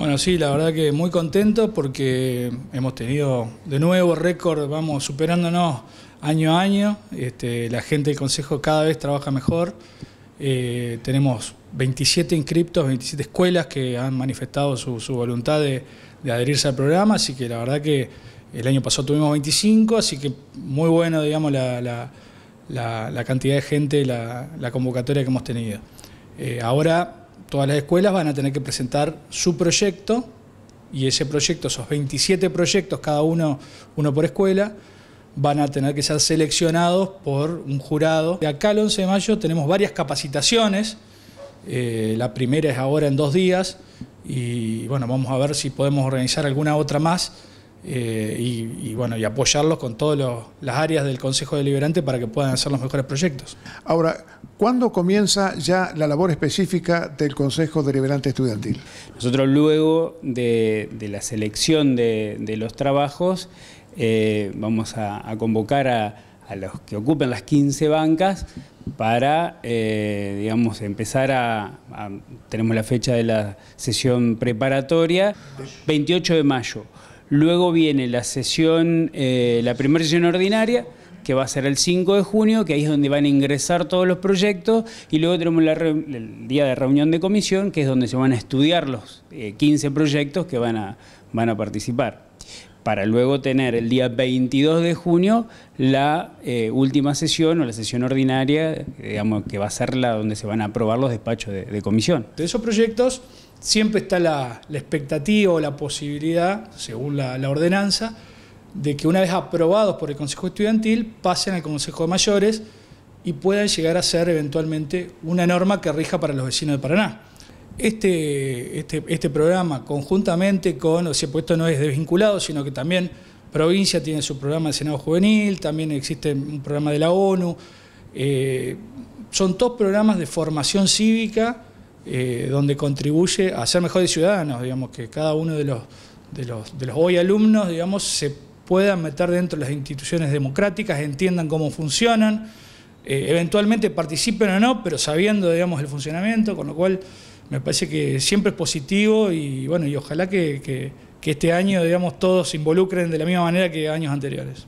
Bueno, sí, la verdad que muy contento porque hemos tenido de nuevo récord, vamos superándonos año a año. Este, la gente del Consejo cada vez trabaja mejor. Eh, tenemos 27 inscriptos, 27 escuelas que han manifestado su, voluntad de, adherirse al programa, así que la verdad que el año pasado tuvimos 25, así que muy bueno, digamos, la, cantidad de gente, la, convocatoria que hemos tenido. Eh, ahora todas las escuelas van a tener que presentar su proyecto y ese proyecto, esos 27 proyectos, cada uno, uno por escuela, van a tener que ser seleccionados por un jurado. De acá al 11 de mayo tenemos varias capacitaciones, eh, la primera es ahora en dos días y bueno, vamos a ver si podemos organizar alguna otra más eh, y, bueno, y apoyarlos con todas las áreas del Consejo Deliberante para que puedan hacer los mejores proyectos. Ahora, ¿cuándo comienza ya la labor específica del Consejo Deliberante Estudiantil? Nosotros luego de, la selección de, los trabajos eh, vamos a, convocar a, los que ocupen las 15 bancas para, eh, digamos, empezar a... Tenemos la fecha de la sesión preparatoria, 28 de mayo. Luego viene la sesión, eh, la primera sesión ordinaria, que va a ser el 5 de junio, que ahí es donde van a ingresar todos los proyectos, y luego tenemos el día de reunión de comisión, que es donde se van a estudiar los 15 eh, proyectos que van a, van a participar para luego tener el día 22 de junio la eh, última sesión o la sesión ordinaria, digamos, que va a ser la donde se van a aprobar los despachos de, comisión. De esos proyectos siempre está la, expectativa o la posibilidad, según la, la, ordenanza, de que una vez aprobados por el Consejo Estudiantil pasen al Consejo de Mayores y puedan llegar a ser eventualmente una norma que rija para los vecinos de Paraná. Este, este, este, programa conjuntamente con, o sea, pues esto no es desvinculado, sino que también provincia tiene su programa de Senado Juvenil, también existe un programa de la ONU. Eh, son todos programas de formación cívica eh, donde contribuye a ser mejores ciudadanos, digamos, que cada uno de los, de los, hoy alumnos, digamos, se puedan meter dentro de las instituciones democráticas, entiendan cómo funcionan, eh, eventualmente participen o no, pero sabiendo, digamos, el funcionamiento, con lo cual me parece que siempre es positivo y bueno, y ojalá que, este año, digamos, todos se involucren de la misma manera que años anteriores.